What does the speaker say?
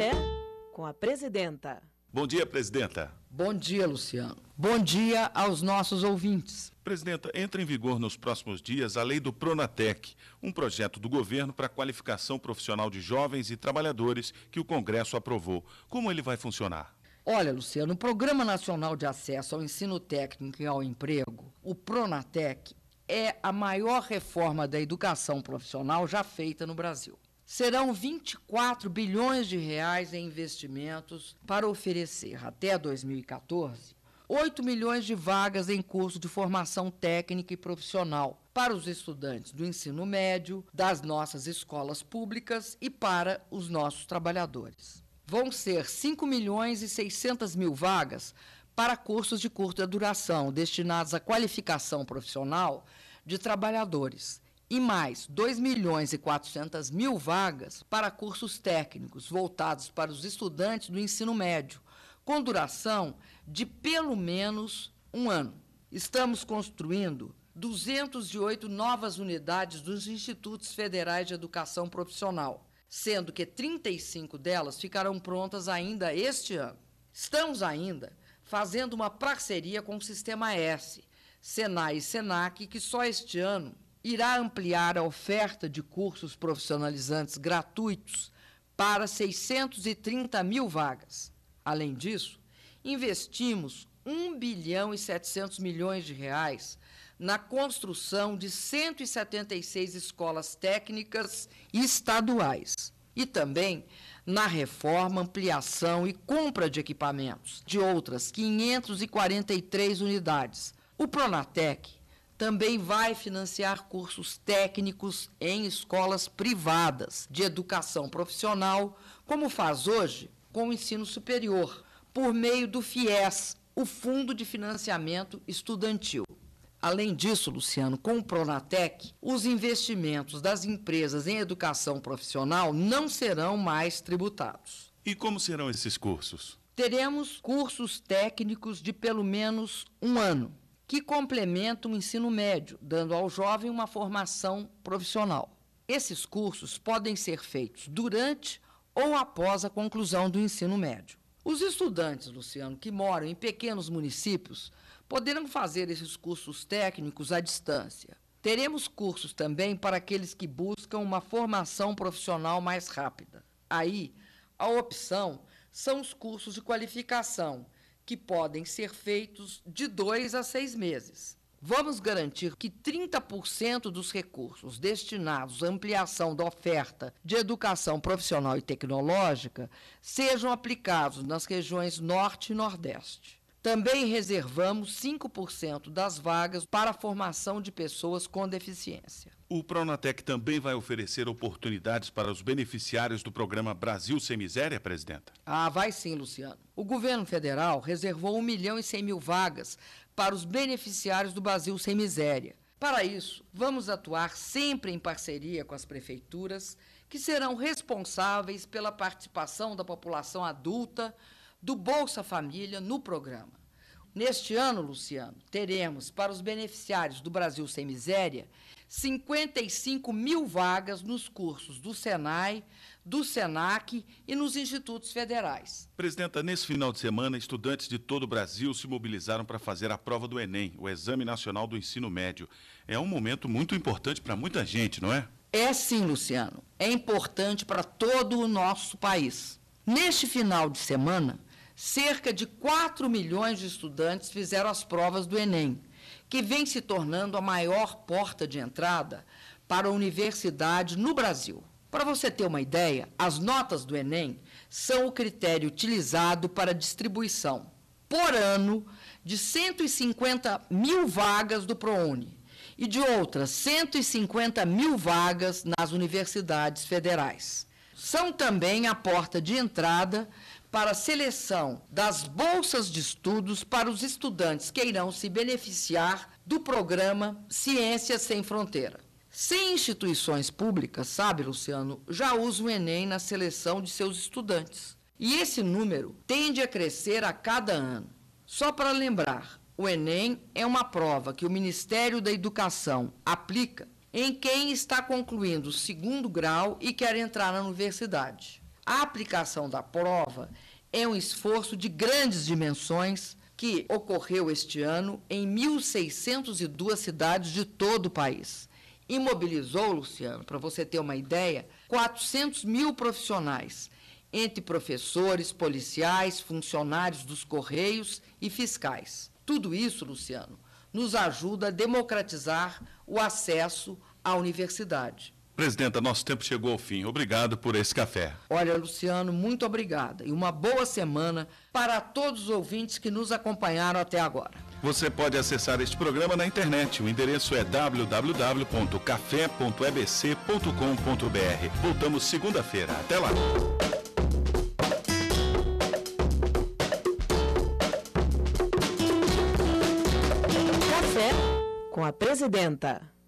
Café com a presidenta. Bom dia, presidenta. Bom dia, Luciano. Bom dia aos nossos ouvintes. Presidenta, entra em vigor nos próximos dias a lei do Pronatec, um projeto do governo para a qualificação profissional de jovens e trabalhadores que o Congresso aprovou. Como ele vai funcionar? Olha, Luciano, o Programa Nacional de Acesso ao Ensino Técnico e ao Emprego, o Pronatec, é a maior reforma da educação profissional já feita no Brasil serão 24 bilhões de reais em investimentos para oferecer até 2014 8 milhões de vagas em curso de formação técnica e profissional para os estudantes do ensino médio, das nossas escolas públicas e para os nossos trabalhadores. Vão ser 5 milhões e 600 mil vagas para cursos de curta duração destinados à qualificação profissional de trabalhadores e mais 2 milhões e 400 mil vagas para cursos técnicos voltados para os estudantes do ensino médio, com duração de pelo menos um ano. Estamos construindo 208 novas unidades dos institutos federais de educação profissional, sendo que 35 delas ficarão prontas ainda este ano. Estamos ainda fazendo uma parceria com o Sistema S, Senai e Senac, que só este ano irá ampliar a oferta de cursos profissionalizantes gratuitos para 630 mil vagas. Além disso, investimos 1 bilhão e 700 milhões de reais na construção de 176 escolas técnicas estaduais e também na reforma, ampliação e compra de equipamentos de outras 543 unidades. O Pronatec também vai financiar cursos técnicos em escolas privadas de educação profissional, como faz hoje com o ensino superior, por meio do FIES, o Fundo de Financiamento Estudantil. Além disso, Luciano, com o Pronatec, os investimentos das empresas em educação profissional não serão mais tributados. E como serão esses cursos? Teremos cursos técnicos de pelo menos um ano, que complementa o ensino médio, dando ao jovem uma formação profissional. Esses cursos podem ser feitos durante ou após a conclusão do ensino médio. Os estudantes, Luciano, que moram em pequenos municípios, poderão fazer esses cursos técnicos à distância. Teremos cursos também para aqueles que buscam uma formação profissional mais rápida. Aí, a opção são os cursos de qualificação, que podem ser feitos de dois a seis meses. Vamos garantir que 30% dos recursos destinados à ampliação da oferta de educação profissional e tecnológica sejam aplicados nas regiões Norte e Nordeste. Também reservamos 5% das vagas para a formação de pessoas com deficiência. O Pronatec também vai oferecer oportunidades para os beneficiários do programa Brasil Sem Miséria, presidenta? Ah, vai sim, Luciano. O governo federal reservou 1 milhão e 100 mil vagas para os beneficiários do Brasil Sem Miséria. Para isso, vamos atuar sempre em parceria com as prefeituras, que serão responsáveis pela participação da população adulta do Bolsa Família no programa. Neste ano, Luciano, teremos para os beneficiários do Brasil Sem Miséria 55 mil vagas nos cursos do Senai, do SENAC e nos institutos federais. Presidenta, nesse final de semana, estudantes de todo o Brasil se mobilizaram para fazer a prova do Enem, o Exame Nacional do Ensino Médio. É um momento muito importante para muita gente, não é? É sim, Luciano. É importante para todo o nosso país. Neste final de semana, cerca de 4 milhões de estudantes fizeram as provas do Enem, que vem se tornando a maior porta de entrada para a universidade no Brasil. Para você ter uma ideia, as notas do Enem são o critério utilizado para distribuição por ano de 150 mil vagas do ProUni e de outras 150 mil vagas nas universidades federais. São também a porta de entrada para a seleção das bolsas de estudos para os estudantes que irão se beneficiar do programa Ciências Sem Fronteira. Sem instituições públicas, sabe, Luciano, já usa o Enem na seleção de seus estudantes. E esse número tende a crescer a cada ano. Só para lembrar, o Enem é uma prova que o Ministério da Educação aplica em quem está concluindo o segundo grau e quer entrar na universidade. A aplicação da prova é um esforço de grandes dimensões que ocorreu este ano em 1.602 cidades de todo o país. Imobilizou, Luciano, para você ter uma ideia, 400 mil profissionais, entre professores, policiais, funcionários dos Correios e fiscais. Tudo isso, Luciano, nos ajuda a democratizar o acesso à universidade. Presidenta, nosso tempo chegou ao fim. Obrigado por esse café. Olha, Luciano, muito obrigada e uma boa semana para todos os ouvintes que nos acompanharam até agora. Você pode acessar este programa na internet. O endereço é www.café.ebc.com.br. Voltamos segunda-feira. Até lá. Café com a presidenta.